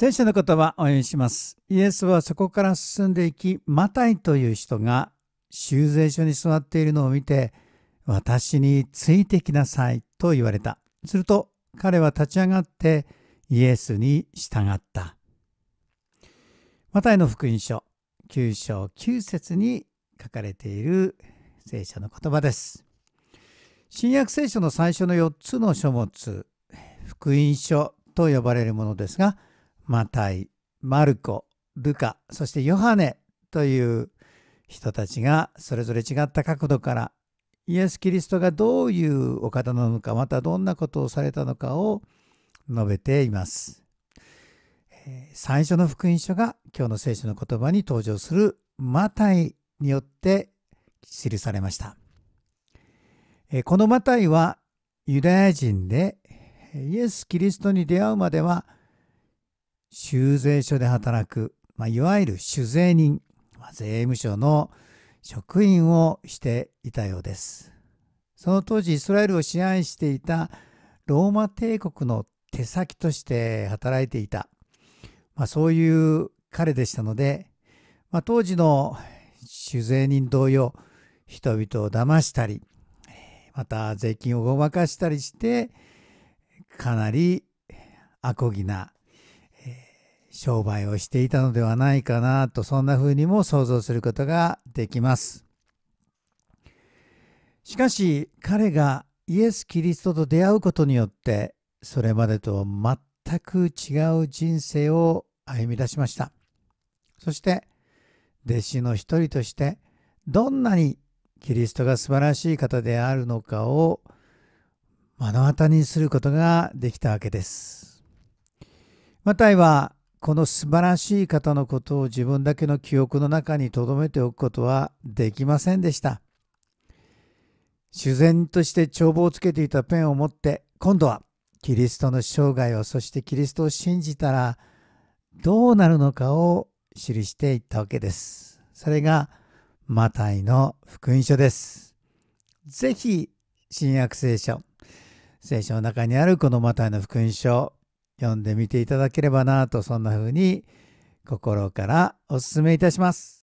聖書の言葉を応援します。イエスはそこから進んでいき、マタイという人が修税所に座っているのを見て、私についてきなさいと言われた。すると彼は立ち上がってイエスに従った。マタイの福音書9章9節に書かれている聖書の言葉です。新約聖書の最初の4つの書物、福音書と呼ばれるものですが、マタイ、マルコ、ルカ、そしてヨハネという人たちがそれぞれ違った角度からイエス・キリストがどういうお方なのかまたどんなことをされたのかを述べています。最初の福音書が今日の聖書の言葉に登場するマタイによって記されました。このマタイはユダヤ人でイエス・キリストに出会うまでは修税所で働く、まあ、いわゆる酒税人、まあ、税務署の職員をしていたようです。その当時イスラエルを支配していたローマ帝国の手先として働いていた、まあ、そういう彼でしたので、まあ、当時の酒税人同様人々を騙したりまた税金をごまかしたりしてかなりアコギな商売をしていたのではないかなとそんな風にも想像することができます。しかし彼がイエス・キリストと出会うことによってそれまでと全く違う人生を歩み出しました。そして弟子の一人としてどんなにキリストが素晴らしい方であるのかを目の当たりにすることができたわけです。マタイはこの素晴らしい方のことを自分だけの記憶の中に留めておくことはできませんでした。修然として帳簿をつけていたペンを持って今度はキリストの生涯をそしてキリストを信じたらどうなるのかを記していったわけです。それがマタイの福音書です。ぜひ新約聖書聖書の中にあるこのマタイの福音書読んでみていただければなとそんな風に心からお勧めいたします。